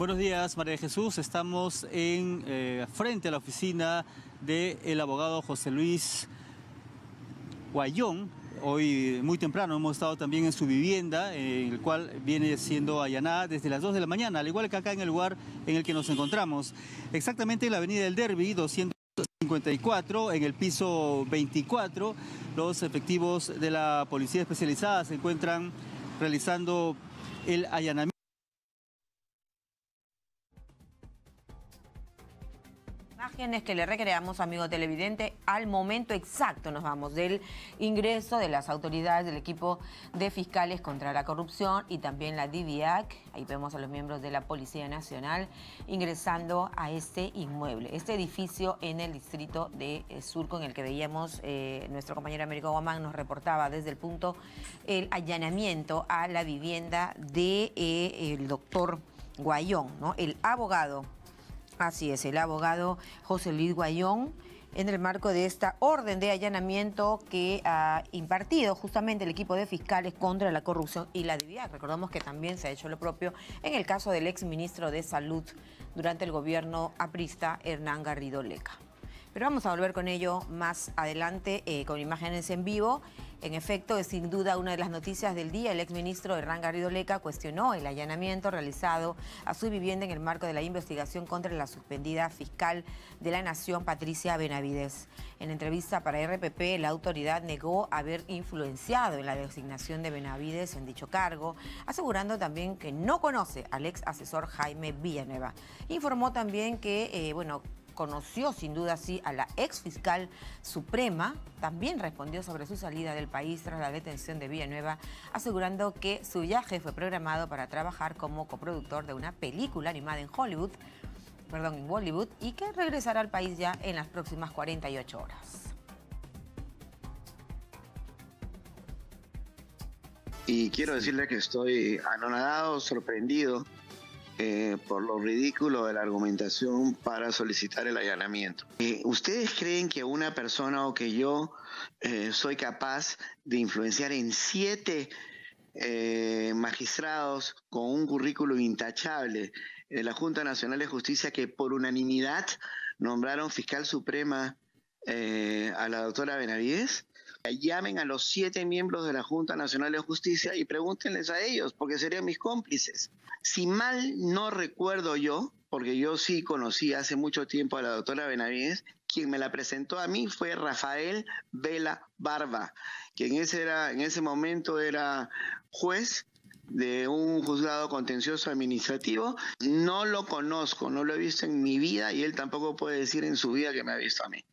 Buenos días, María Jesús. Estamos en eh, frente a la oficina del abogado José Luis Guayón. Hoy muy temprano hemos estado también en su vivienda, en el cual viene siendo allanada desde las 2 de la mañana, al igual que acá en el lugar en el que nos encontramos. Exactamente en la avenida del Derby, 254, en el piso 24, los efectivos de la Policía Especializada se encuentran realizando el allanamiento. imágenes que le recreamos, amigo televidente, al momento exacto nos vamos del ingreso de las autoridades del equipo de fiscales contra la corrupción y también la DIVIAC. Ahí vemos a los miembros de la Policía Nacional ingresando a este inmueble, este edificio en el distrito de eh, Surco en el que veíamos eh, nuestro compañero Américo Guamán nos reportaba desde el punto el allanamiento a la vivienda del de, eh, el doctor Guayón, ¿no? el abogado Así es, el abogado José Luis Guayón en el marco de esta orden de allanamiento que ha impartido justamente el equipo de fiscales contra la corrupción y la debilidad. Recordamos que también se ha hecho lo propio en el caso del exministro de Salud durante el gobierno aprista Hernán Garrido Leca. Pero vamos a volver con ello más adelante eh, con imágenes en vivo. En efecto, es sin duda una de las noticias del día. El exministro Hernán Garrido Leca cuestionó el allanamiento realizado a su vivienda en el marco de la investigación contra la suspendida fiscal de la Nación, Patricia Benavides. En entrevista para RPP, la autoridad negó haber influenciado en la designación de Benavides en dicho cargo, asegurando también que no conoce al ex asesor Jaime Villanueva. Informó también que, eh, bueno, conoció sin duda sí a la ex fiscal suprema, también respondió sobre su salida del país tras la detención de Villanueva, asegurando que su viaje fue programado para trabajar como coproductor de una película animada en Hollywood, perdón, en Bollywood, y que regresará al país ya en las próximas 48 horas. Y quiero decirle que estoy anonadado, sorprendido eh, por lo ridículo de la argumentación para solicitar el allanamiento. Eh, ¿Ustedes creen que una persona o que yo eh, soy capaz de influenciar en siete magistrados con un currículo intachable de la Junta Nacional de Justicia que por unanimidad nombraron fiscal suprema a la doctora Benavides? Llamen a los siete miembros de la Junta Nacional de Justicia y pregúntenles a ellos, porque serían mis cómplices. Si mal no recuerdo yo, porque yo sí conocí hace mucho tiempo a la doctora Benavides, quien me la presentó a mí fue Rafael Vela Barba, quien ese era, en ese momento era juez de un juzgado contencioso administrativo. No lo conozco, no lo he visto en mi vida y él tampoco puede decir en su vida que me ha visto a mí.